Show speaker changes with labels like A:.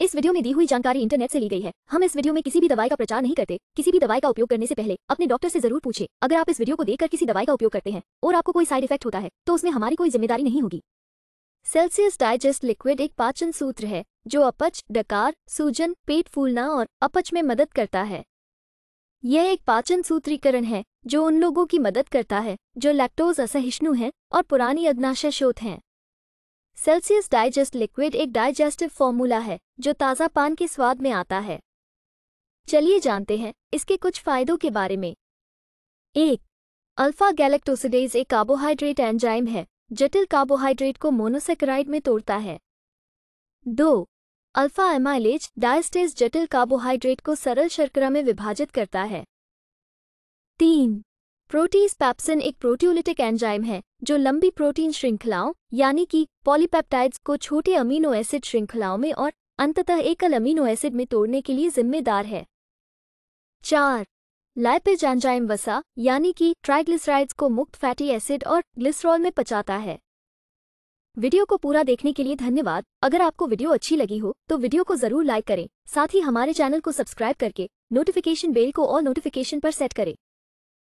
A: इस वीडियो में दी हुई जानकारी इंटरनेट से ली गई है हम इस वीडियो में किसी भी दवाई का प्रचार नहीं करते किसी भी दवाई का उपयोग करने से पहले अपने डॉक्टर से जरूर पूछे अगर आप इस वीडियो को देखकर किसी दवाई का उपयोग करते हैं और आपको कोई साइड इफेक्ट होता है तो उसमें हमारी कोई जिम्मेदारी नहीं होगी सेल्सियस डाइजेस्ट लिक्विड एक पाचन सूत्र है जो अपच डकार सूजन पेट फूलना और अपच में मदद करता है यह एक पाचन सूत्रीकरण है जो उन लोगों की मदद करता है जो लैक्टोज असहिष्णु हैं और पुरानी अग्नाशय स्रोत हैं सेल्सियस डाइजेस्ट लिक्विड एक डाइजेस्टिव फॉर्मूला है जो ताज़ा पान के स्वाद में आता है चलिए जानते हैं इसके कुछ फायदों के बारे में एक अल्फा गैलेक्टोसिडेज एक कार्बोहाइड्रेट एंजाइम है जटिल कार्बोहाइड्रेट को मोनोसेक्राइड में तोड़ता है दो अल्फा एमाइलेज डायस्टेज जटिल कार्बोहाइड्रेट को सरल शर्करा में विभाजित करता है तीन प्रोटीज पैप्सिन एक प्रोट्यूलिटिक एंजाइम है जो लंबी प्रोटीन श्रृंखलाओं यानी कि पॉलीपेप्टाइड्स को छोटे अमीनो एसिड श्रृंखलाओं में और अंततः एकल अमीनो एसिड में तोड़ने के लिए जिम्मेदार है चार लाइपेज एंजाइम वसा यानी कि ट्राइग्लिसराइड्स को मुक्त फैटी एसिड और ग्लिसरॉल में पचाता है वीडियो को पूरा देखने के लिए धन्यवाद अगर आपको वीडियो अच्छी लगी हो तो वीडियो को जरूर लाइक करें साथ ही हमारे चैनल को सब्सक्राइब करके नोटिफिकेशन बेल को और नोटिफिकेशन पर सेट करें